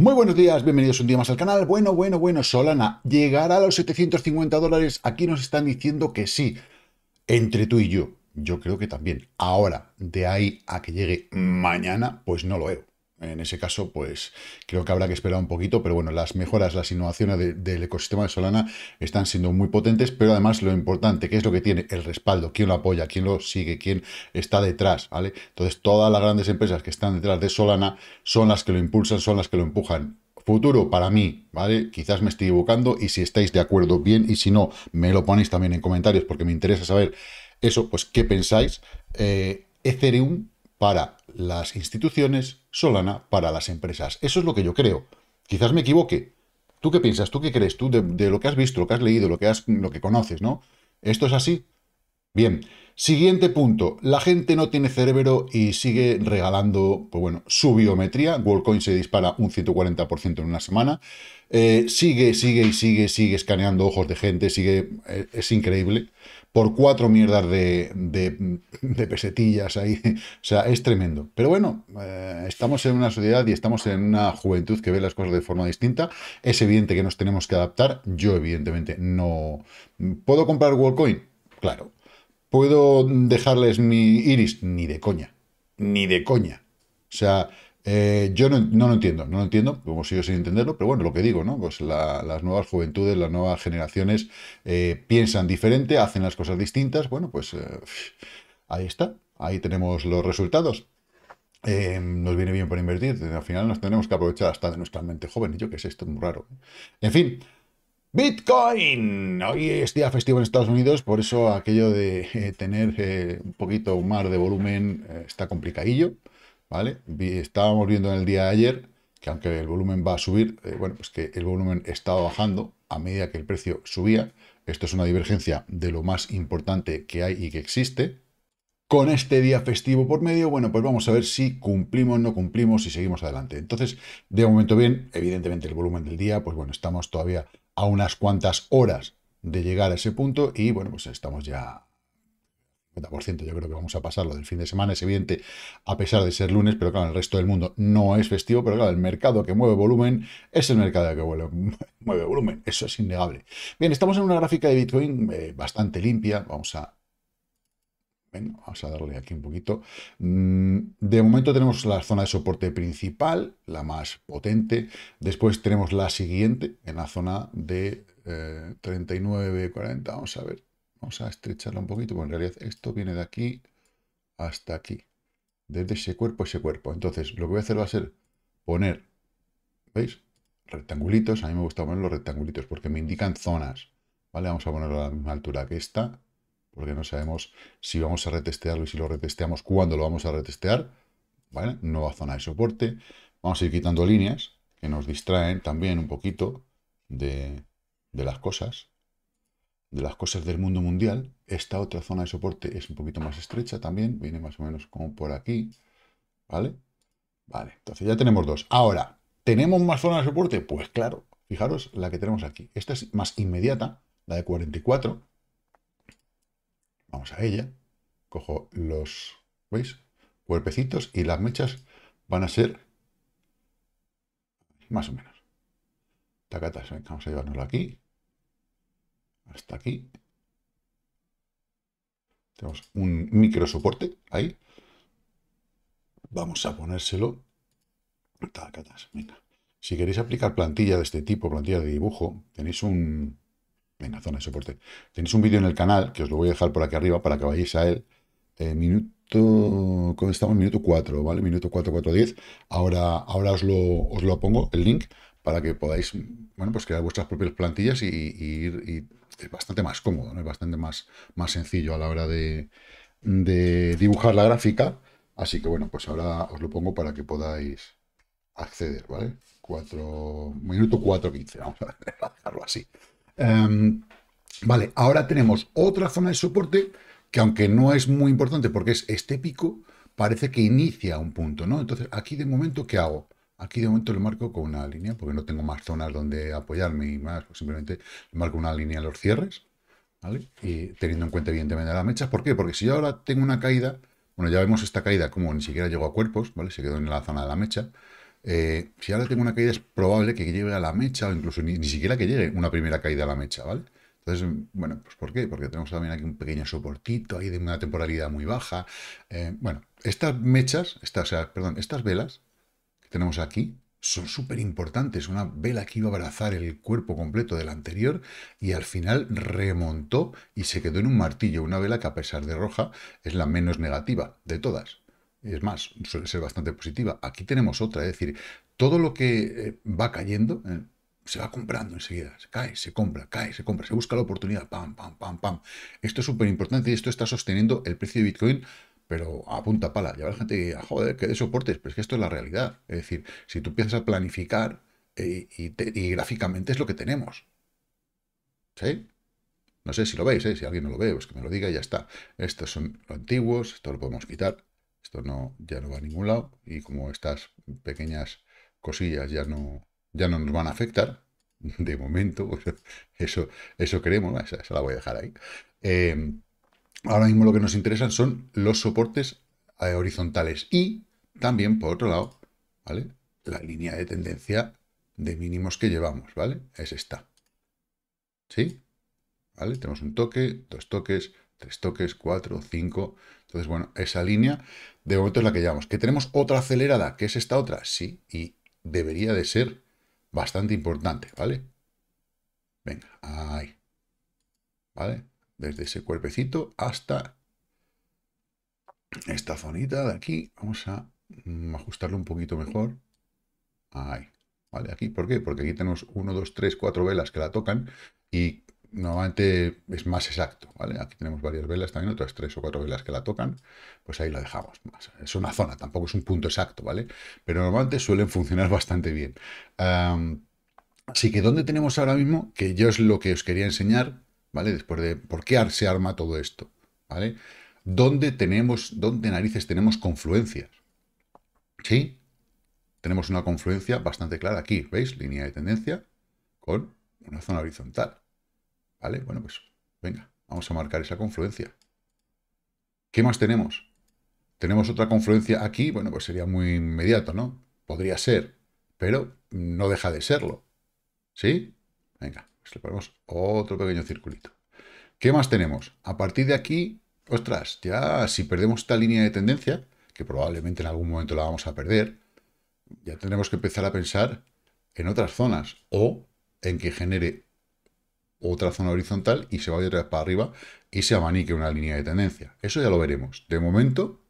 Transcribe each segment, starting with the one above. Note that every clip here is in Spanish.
Muy buenos días, bienvenidos un día más al canal. Bueno, bueno, bueno, Solana, ¿llegará a los 750 dólares? Aquí nos están diciendo que sí, entre tú y yo. Yo creo que también. Ahora, de ahí a que llegue mañana, pues no lo veo. En ese caso, pues creo que habrá que esperar un poquito, pero bueno, las mejoras, las innovaciones del ecosistema de Solana están siendo muy potentes, pero además lo importante, ¿qué es lo que tiene el respaldo, quién lo apoya, quién lo sigue, quién está detrás, ¿vale? Entonces, todas las grandes empresas que están detrás de Solana son las que lo impulsan, son las que lo empujan. Futuro para mí, ¿vale? Quizás me estoy equivocando y si estáis de acuerdo, bien, y si no, me lo ponéis también en comentarios porque me interesa saber eso, pues qué pensáis. Eh, Ethereum para las instituciones, Solana para las empresas. Eso es lo que yo creo. Quizás me equivoque. ¿Tú qué piensas? ¿Tú qué crees? ¿Tú de, lo que has visto, lo que has leído, lo que, has, lo que conoces, no? ¿Esto es así? Bien. Siguiente punto. La gente no tiene cerebro y sigue regalando, pues bueno, su biometría. Wallcoin se dispara un 140% en una semana. Eh, sigue, sigue y sigue, sigue escaneando ojos de gente. Sigue, eh, es increíble por cuatro mierdas de, de, pesetillas ahí. O sea, es tremendo. Pero bueno, eh, estamos en una sociedad y estamos en una juventud que ve las cosas de forma distinta. Es evidente que nos tenemos que adaptar. Yo, evidentemente, no... ¿Puedo comprar WorldCoin? Claro. ¿Puedo dejarles mi iris? Ni de coña. Ni de coña. O sea, eh, yo no, lo entiendo, no lo entiendo, como sigo sin entenderlo, pero bueno, lo que digo, ¿no? Pues la, las nuevas juventudes, las nuevas generaciones eh, piensan diferente, hacen las cosas distintas, bueno, pues eh, ahí está, ahí tenemos los resultados. nos viene bien por invertir, al final nos tenemos que aprovechar hasta de nuestra mente joven, y yo que sé, esto es muy raro. En fin, Bitcoin. Hoy es día festivo en Estados Unidos, por eso aquello de tener un poquito más de volumen está complicadillo. ¿vale? Estábamos viendo en el día de ayer que aunque el volumen va a subir, eh, bueno, pues que el volumen estaba bajando a medida que el precio subía. Esto es una divergencia de lo más importante que hay y que existe. Con este día festivo por medio, bueno, pues vamos a ver si cumplimos, no cumplimos y seguimos adelante. Entonces, de momento bien, evidentemente el volumen del día, pues bueno, estamos todavía a unas cuantas horas de llegar a ese punto y bueno, pues estamos ya yo creo que vamos a pasarlo del fin de semana, es evidente, a pesar de ser lunes, pero claro, el resto del mundo no es festivo, pero claro, el mercado que mueve volumen es el mercado que mueve volumen, eso es innegable. Bien, estamos en una gráfica de Bitcoin eh, bastante limpia, vamos a vamos a darle aquí un poquito. Mm, de momento tenemos la zona de soporte principal, la más potente. Después tenemos la siguiente, en la zona de 39, eh, 40, Vamos a ver. Vamos a estrecharla un poquito, porque en realidad esto viene de aquí hasta aquí. Desde ese cuerpo a ese cuerpo. Entonces, lo que voy a hacer va a ser poner, ¿veis? Rectangulitos. A mí me gusta poner los rectangulitos porque me indican zonas. ¿Vale? Vamos a ponerlo a la misma altura que esta, porque no sabemos si vamos a retestearlo y si lo retesteamos, cuándo lo vamos a retestear. ¿Vale? Nueva zona de soporte. Vamos a ir quitando líneas que nos distraen también un poquito de, de las cosas de las cosas del mundo mundial. Esta otra zona de soporte es un poquito más estrecha también, viene más o menos como por aquí, ¿vale? Vale, entonces ya tenemos dos. Ahora, ¿tenemos más zona de soporte? Pues claro, fijaros la que tenemos aquí. Esta es más inmediata, la de 44. Vamos a ella. Cojo los, ¿veis? Cuerpecitos y las mechas van a ser más o menos. vamos a llevárnoslo aquí hasta aquí. Tenemos un micro soporte ahí. Vamos a ponérselo. Si queréis aplicar plantilla de este tipo, plantilla de dibujo, tenéis un... Venga, zona de soporte. Tenéis un vídeo en el canal, que os lo voy a dejar por aquí arriba para que vayáis a él. Eh, minuto... ¿Cómo estamos? Minuto 4, ¿vale? Minuto 4, 10. Ahora, ahora os, lo, os lo pongo, el link para que podáis, bueno, pues crear vuestras propias plantillas y, ir, es bastante más cómodo, ¿no? Es bastante más, más sencillo a la hora de, dibujar la gráfica. Así que bueno, pues ahora os lo pongo para que podáis acceder, ¿vale? 4, minuto 4.15, vamos a dejarlo así. Em, vale, ahora tenemos otra zona de soporte que aunque no es muy importante porque es este pico, parece que inicia un punto, ¿no? Entonces, aquí de momento, ¿qué hago? Aquí de momento lo marco con una línea, porque no tengo más zonas donde apoyarme y más, pues simplemente marco una línea en los cierres, ¿vale? Y teniendo en cuenta, evidentemente, las mechas. ¿Por qué? Porque si yo ahora tengo una caída, bueno, ya vemos esta caída como ni siquiera llegó a cuerpos, ¿vale? Se quedó en la zona de la mecha. Eh, si ahora tengo una caída, es probable que llegue a la mecha, o incluso ni, siquiera que llegue una primera caída a la mecha, ¿vale? Entonces, bueno, pues ¿por qué? Porque tenemos también aquí un pequeño soportito ahí de una temporalidad muy baja. Eh, bueno, estas mechas, estas, o sea, perdón, estas velas, tenemos aquí son súper importantes. Una vela que iba a abrazar el cuerpo completo del anterior y al final remontó y se quedó en un martillo. Una vela que a pesar de roja es la menos negativa de todas. Es más, suele ser bastante positiva. Aquí tenemos otra, es decir, todo lo que eh, va cayendo eh, se va comprando enseguida. Se cae, se compra, cae, se compra, se busca la oportunidad, pam, pam, pam, pam. Esto es súper importante y esto está sosteniendo el precio de Bitcoin pero a punta pala. Y la gente que joder, que de soportes, pero es que esto es la realidad. Es decir, si tú empiezas a planificar eh, y, gráficamente es lo que tenemos. ¿Sí? No sé si lo veis, ¿eh? si alguien no lo ve, pues que me lo diga y ya está. Estos son los antiguos, esto lo podemos quitar. Esto no, ya no va a ningún lado. Y como estas pequeñas cosillas ya no, ya no nos van a afectar, de momento, eso, eso queremos, esa, la voy a dejar ahí. Eh, ahora mismo lo que nos interesan son los soportes eh, horizontales y también, por otro lado, ¿vale? La línea de tendencia de mínimos que llevamos, ¿vale? Es esta. ¿Sí? ¿Vale? Tenemos un toque, dos toques, tres toques, cuatro, cinco. Entonces, bueno, esa línea de momento es la que llevamos. ¿Que tenemos otra acelerada? que es esta otra? Sí, y debería de ser bastante importante, ¿vale? Venga, ahí. ¿Vale? desde ese cuerpecito hasta esta zonita de aquí. Vamos a mm, ajustarlo un poquito mejor. Ahí. Vale, aquí. ¿Por qué? Porque aquí tenemos 1, 2, 3, 4 velas que la tocan y normalmente es más exacto, ¿vale? Aquí tenemos varias velas también, otras tres o cuatro velas que la tocan, pues ahí la dejamos. Es una zona, tampoco es un punto exacto, ¿vale? Pero normalmente suelen funcionar bastante bien. así que, ¿dónde tenemos ahora mismo? Que yo es lo que os quería enseñar, ¿vale? Después de por qué se arma todo esto, ¿vale? ¿Dónde tenemos, dónde narices tenemos confluencias? ¿Sí? Tenemos una confluencia bastante clara aquí, ¿veis? Línea de tendencia con una zona horizontal, ¿vale? Bueno, pues venga, vamos a marcar esa confluencia. ¿Qué más tenemos? Tenemos otra confluencia aquí, bueno, pues sería muy inmediato, ¿no? Podría ser, pero no deja de serlo. ¿Sí? Venga, le ponemos otro pequeño circulito. ¿Qué más tenemos? A partir de aquí, ostras, ya si perdemos esta línea de tendencia, que probablemente en algún momento la vamos a perder, ya tendremos que empezar a pensar en otras zonas o en que genere otra zona horizontal y se vaya otra vez para arriba y se abanique una línea de tendencia. Eso ya lo veremos. De momento,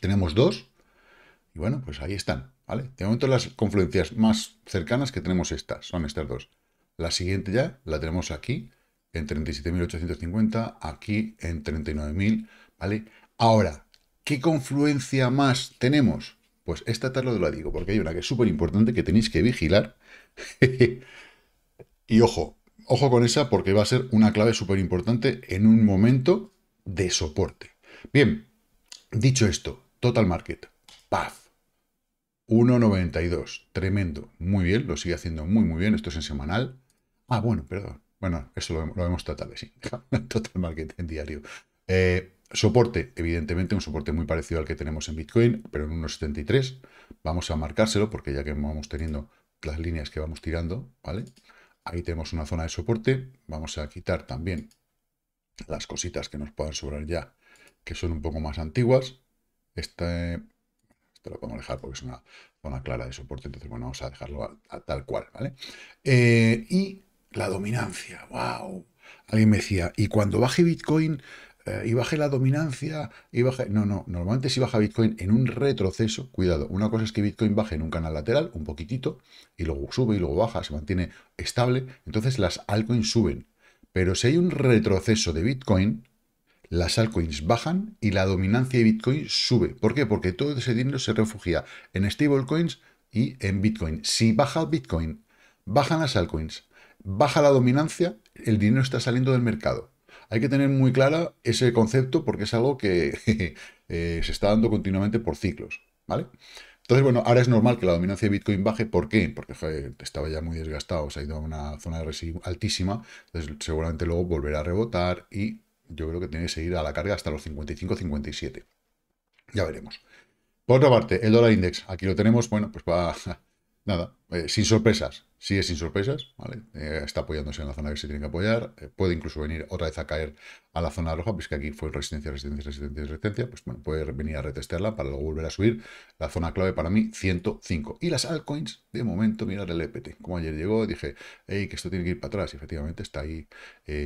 tenemos dos y bueno, pues ahí están. ¿vale? De momento las confluencias más cercanas que tenemos estas, son estas dos. La siguiente ya la tenemos aquí, en 37.850, aquí en 39.000, ¿vale? Ahora, ¿qué confluencia más tenemos? Pues esta tarde os la digo, porque hay una que es súper importante que tenéis que vigilar. y ojo, ojo con esa porque va a ser una clave súper importante en un momento de soporte. Bien, dicho esto, total market, paf, 1.92, tremendo, muy bien, lo sigue haciendo muy muy bien, esto es en semanal, Ah, bueno, perdón. Bueno, eso lo, lo vemos vez, sí. total en diario. Eh, soporte, evidentemente, un soporte muy parecido al que tenemos en Bitcoin, pero en 1.73. Vamos a marcárselo porque ya que vamos teniendo las líneas que vamos tirando, ¿vale? Ahí tenemos una zona de soporte. Vamos a quitar también las cositas que nos puedan sobrar ya, que son un poco más antiguas. Este, esto lo podemos dejar porque es una zona clara de soporte, entonces bueno, vamos a dejarlo tal cual, ¿vale? Eh, y la dominancia, wow. Alguien me decía, y cuando baje Bitcoin eh, y baje la dominancia, y baje... No, no, normalmente si baja Bitcoin en un retroceso, cuidado, una cosa es que Bitcoin baje en un canal lateral, un poquitito, y luego sube y luego baja, se mantiene estable, entonces las altcoins suben. Pero si hay un retroceso de Bitcoin, las altcoins bajan y la dominancia de Bitcoin sube. ¿Por qué? Porque todo ese dinero se refugia en stablecoins y en Bitcoin. Si baja Bitcoin, bajan las altcoins baja la dominancia, el dinero está saliendo del mercado. Hay que tener muy clara ese concepto porque es algo que eh, se está dando continuamente por ciclos, ¿vale? Entonces, bueno, ahora es normal que la dominancia de Bitcoin baje. ¿Por qué? Porque estaba ya muy desgastado, se ha ido a una zona de altísima, entonces seguramente luego volverá a rebotar y yo creo que tiene que seguir a la carga hasta los 55-57. Ya veremos. Por otra parte, el dólar index, aquí lo tenemos, bueno, pues va, nada, eh, sin sorpresas, sigue sin sorpresas, ¿vale? Eh, está apoyándose en la zona que se tiene que apoyar, eh, puede incluso venir otra vez a caer a la zona roja, pues que aquí fue resistencia, resistencia, resistencia, resistencia, pues bueno, puede venir a retestearla para luego volver a subir. La zona clave para mí, 105. Y las altcoins, de momento, mirar el EPT. Como ayer llegó, dije, hey, que esto tiene que ir para atrás, y efectivamente está ahí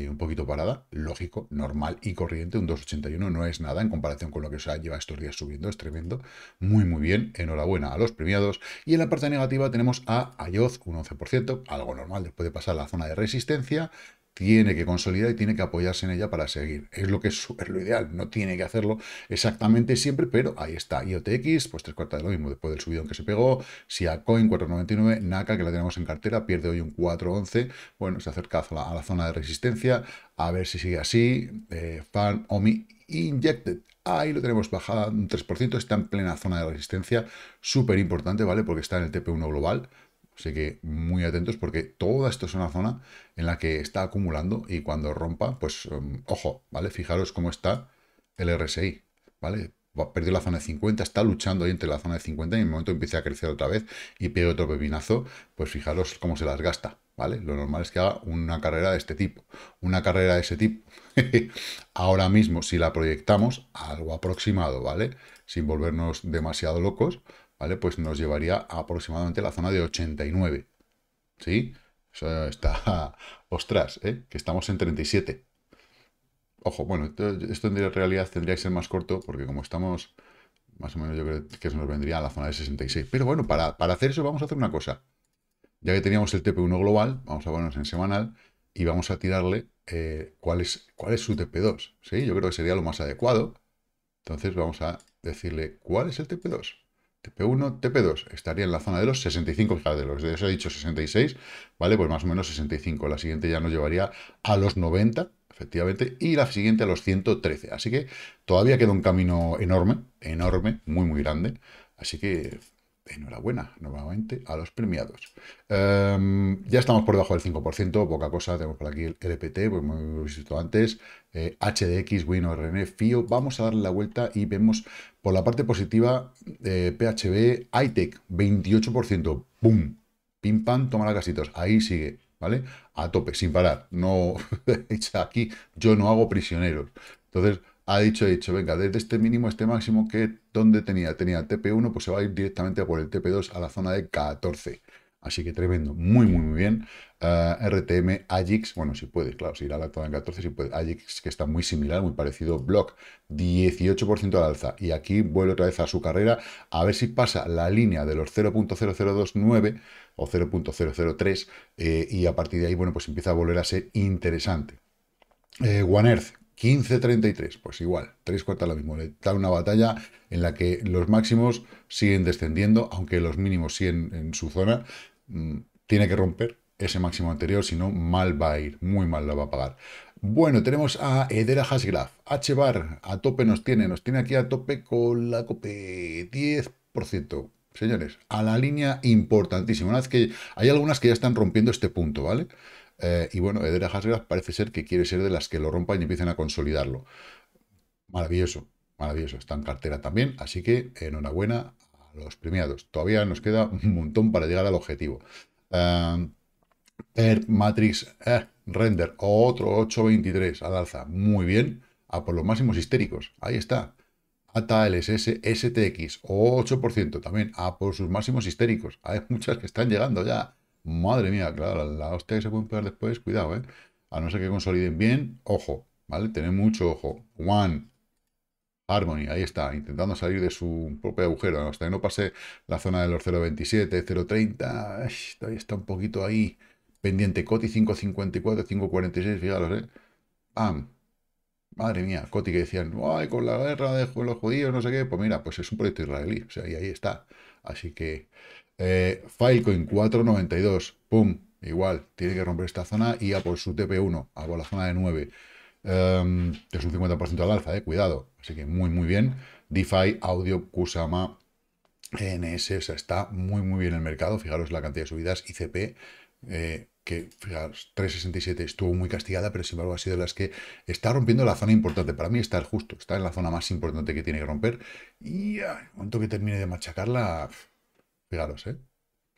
un poquito parada, lógico, normal y corriente, un 281 no es nada en comparación con lo que se ha llevado estos días subiendo, es tremendo, muy, muy bien, enhorabuena a los premiados. Y en la parte negativa tenemos a a un 11%, algo normal después de pasar la zona de resistencia, tiene que consolidar y tiene que apoyarse en ella para seguir. Es lo que es, lo ideal, no tiene que hacerlo exactamente siempre, pero ahí está. IOTX, pues tres cuartas de lo mismo, después del subidón que se pegó, si a coin 4.99, NACA, que la tenemos en cartera, pierde hoy un 4.11, bueno, se acerca a la, zona de resistencia, a ver si sigue así, eh, FAN, OMI, Injected, ahí lo tenemos bajada un 3%, está en plena zona de resistencia, súper importante, ¿vale? Porque está en el TP1 global, Así que muy atentos porque toda esto es una zona en la que está acumulando y cuando rompa, pues em, ojo, ¿vale? Fijaros cómo está el RSI, ¿vale? Perdió la zona de 50, está luchando ahí entre la zona de 50 y en el momento empieza a crecer otra vez y pide otro pepinazo, pues fijaros cómo se las gasta, ¿vale? Lo normal es que haga una carrera de este tipo. Una carrera de ese tipo, ahora mismo, si la proyectamos, algo aproximado, ¿vale? Sin volvernos demasiado locos, pues nos llevaría a aproximadamente la zona de 89, ¿sí? Eso está, ostras, ¿eh? que estamos en 37. Ojo, bueno, esto, en realidad tendría que ser más corto, porque como estamos, más o menos yo creo que nos vendría a la zona de 66. Pero bueno, para, hacer eso vamos a hacer una cosa. Ya que teníamos el TP1 global, vamos a ponernos en semanal y vamos a tirarle eh, cuál, es, cuál es su TP2. ¿sí? Yo creo que sería lo más adecuado. Entonces vamos a decirle cuál es el TP2. TP1, TP2, estaría en la zona de los 65, fíjate, de los he dicho 66, ¿vale? Pues más o menos 65. La siguiente ya nos llevaría a los 90, efectivamente, y la siguiente a los 113. Así que todavía queda un camino enorme, enorme, muy, muy grande. Así que enhorabuena nuevamente a los premiados. Em, ya estamos por debajo del 5%, poca cosa, tenemos por aquí el LPT, pues hemos visto antes, HDX, eh, WinRN, FIO, vamos a darle la vuelta y vemos por la parte positiva, PHB, ITEC, 28%, ¡pum! Pim, pam, toma las ahí sigue, ¿vale? A tope, sin parar, no, aquí yo no hago prisioneros. Entonces, ha dicho, ha dicho, venga, desde este mínimo, este máximo, que dónde tenía, tenía TP1, pues se va a ir directamente por el TP2 a la zona de 14. Así que tremendo, muy, muy, muy bien. Eh, RTM, AGIX, bueno, si puede, claro, si irá la actual en 14, si puede. AGIX, que está muy similar, muy parecido, Block, 18% al alza. Y aquí vuelve otra vez a su carrera, a ver si pasa la línea de los 0.0029 o 0.003, eh, y a partir de ahí, bueno, pues empieza a volver a ser interesante. Eh, One Earth, 15.33, pues igual, tres cuartas lo mismo. da una batalla en la que los máximos siguen descendiendo, aunque los mínimos siguen en su zona. Mm, tiene que romper ese máximo anterior, si no, mal va a ir, muy mal lo va a pagar. Bueno, tenemos a Edera Hasgraf, H-Bar, a tope nos tiene, nos tiene aquí a tope con la COPE 10%. Señores, a la línea importantísima. Una vez que hay algunas que ya están rompiendo este punto, ¿vale? Eh, y bueno, Edera Hasgraf parece ser que quiere ser de las que lo rompan y empiecen a consolidarlo. Maravilloso, maravilloso. Está en cartera también, así que enhorabuena los premiados. Todavía nos queda un montón para llegar al objetivo. Em, Matrix eh, Render, otro 8.23 al alza. Muy bien, a por los máximos histéricos. Ahí está. ATA LSS STX, 8% también, a por sus máximos histéricos. Hay muchas que están llegando ya. Madre mía, claro, la hostia que se pueden pegar después, cuidado, eh. A no ser que consoliden bien, ojo, ¿vale? Tener mucho ojo. One, Harmony, ahí está, intentando salir de su propio agujero. Hasta que no pase la zona de los 0.27, 0.30, ahí está un poquito ahí pendiente. Coti 5.54, 5.46, fijaros, ¿eh? ¡Pam! Madre mía, Coti que decían, ¡ay, con la guerra de los judíos, no sé qué! Pues mira, pues es un proyecto israelí, o sea, y ahí está. Así que, eh, Filecoin 4.92, ¡pum! Igual, tiene que romper esta zona y a por su TP1, a por la zona de 9. Em, es un 50% al alza, eh, cuidado. Así que muy, muy bien. DeFi, Audio, Kusama, NS, o sea, está muy, muy bien el mercado. Fijaros la cantidad de subidas, ICP, eh, que fijaros, 367 estuvo muy castigada, pero sin embargo ha sido de las que está rompiendo la zona importante. Para mí está el justo, está en la zona más importante que tiene que romper. Y en cuanto que termine de machacarla, fijaros, eh,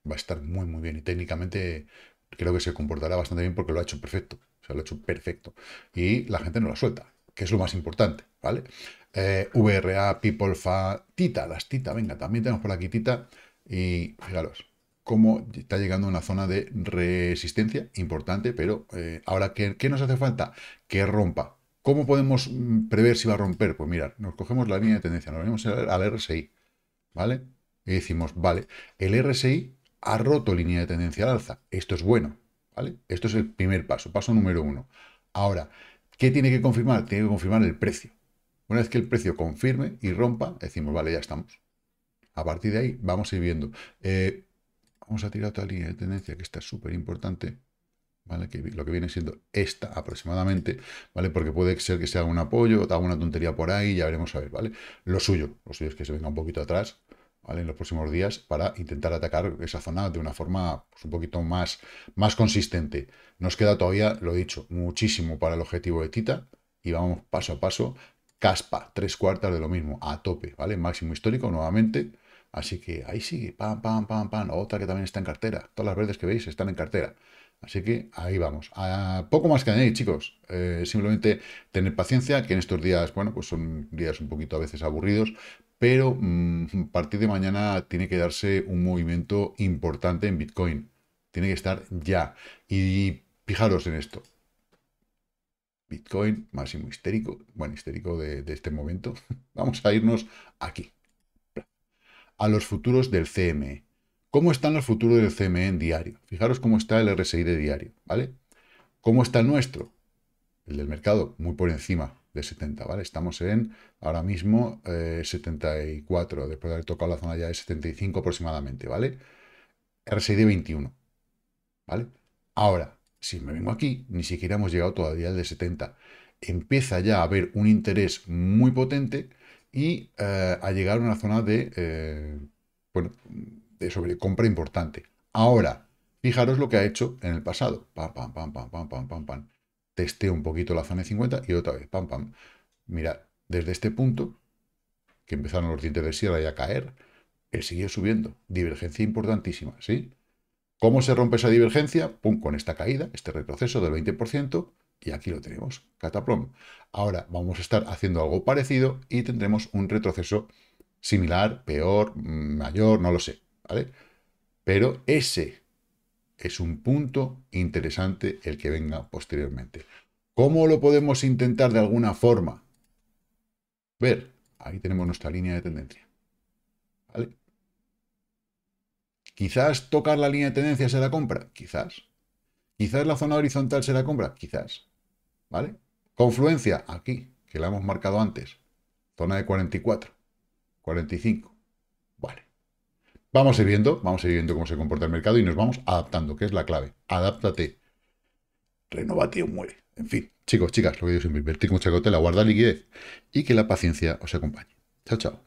va a estar muy, muy bien. Y técnicamente creo que se comportará bastante bien porque lo ha hecho perfecto. se lo ha hecho perfecto. Y la gente no la suelta, que es lo más importante, ¿vale? Eh, VRA, PeopleFa, Tita, las Tita, venga, también tenemos por aquí Tita. Y fijaros, cómo está llegando a una zona de resistencia importante, pero eh, ahora, ¿qué, nos hace falta? Que rompa. ¿Cómo podemos mm, prever si va a romper? Pues mirar, nos cogemos la línea de tendencia, nos venimos al RSI, ¿vale? Y decimos, vale, el RSI ha roto línea de tendencia al alza. Esto es bueno, ¿vale? Esto es el primer paso, paso número uno. Ahora, ¿qué tiene que confirmar? Tiene que confirmar el precio. Una vez que el precio confirme y rompa, decimos, vale, ya estamos. A partir de ahí vamos a ir viendo. Eh, vamos a tirar otra línea de tendencia que está súper importante. ¿Vale? Que lo que viene siendo esta aproximadamente, ¿vale? Porque puede ser que sea un apoyo, o una tontería por ahí, ya veremos a ver, ¿vale? Lo suyo, lo suyo es que se venga un poquito atrás, en los próximos días para intentar atacar esa zona de una forma pues, un poquito más, más consistente. Nos queda todavía, lo he dicho, muchísimo para el objetivo de Tita y vamos paso a paso. Caspa, tres cuartas de lo mismo, a tope, ¿vale? Máximo histórico nuevamente. Así que ahí sigue, pam, pam, pam, pam. Otra que también está en cartera. Todas las verdes que veis están en cartera. Así que ahí vamos. A poco más que añadir, chicos. Eh, simplemente tener paciencia, que en estos días, bueno, pues son días un poquito a veces aburridos, pero mm, a partir de mañana tiene que darse un movimiento importante en Bitcoin. Tiene que estar ya. Y fijaros en esto. Bitcoin, máximo histérico, bueno, histérico de, de este momento. Vamos a irnos aquí. A los futuros del CME. ¿Cómo están el futuro del CME en diario? Fijaros cómo está el RSI de diario, ¿vale? ¿Cómo está el nuestro? El del mercado, muy por encima de 70, ¿vale? Estamos en ahora mismo 74, eh, después de haber tocado la zona ya de 75 aproximadamente, ¿vale? RSI de 21, ¿vale? Ahora, si me vengo aquí, ni siquiera hemos llegado todavía al de 70. Empieza ya a haber un interés muy potente y eh, a llegar a una zona de, eh, bueno, de sobrecompra importante. Ahora, fijaros lo que ha hecho en el pasado. Pam, pam, pam, pam, pam, pam, pam, pam. un poquito la zona de 50 y otra vez, pam, pam. Mirad, desde este punto, que empezaron los dientes de sierra ya a caer, él siguió subiendo. Divergencia importantísima, ¿sí? ¿Cómo se rompe esa divergencia? Pum, con esta caída, este retroceso del 20%, y aquí lo tenemos, Cataplomb Ahora vamos a estar haciendo algo parecido y tendremos un retroceso similar, peor, mayor, no lo sé. ¿vale? Pero ese es un punto interesante el que venga posteriormente. ¿Cómo lo podemos intentar de alguna forma? Ver, ahí tenemos nuestra línea de tendencia. ¿Vale? Quizás tocar la línea de tendencia será compra, quizás. Quizás la zona horizontal será compra, quizás. ¿Vale? Confluencia, aquí, que la hemos marcado antes. Zona de 44, 45. Vamos a ir viendo, vamos a cómo se comporta el mercado y nos vamos adaptando, que es la clave. Adáptate. Renovate o muere. En fin, chicos, chicas, lo que digo siempre, invertir con chacotela, la guarda liquidez y que la paciencia os acompañe. Chao, chao.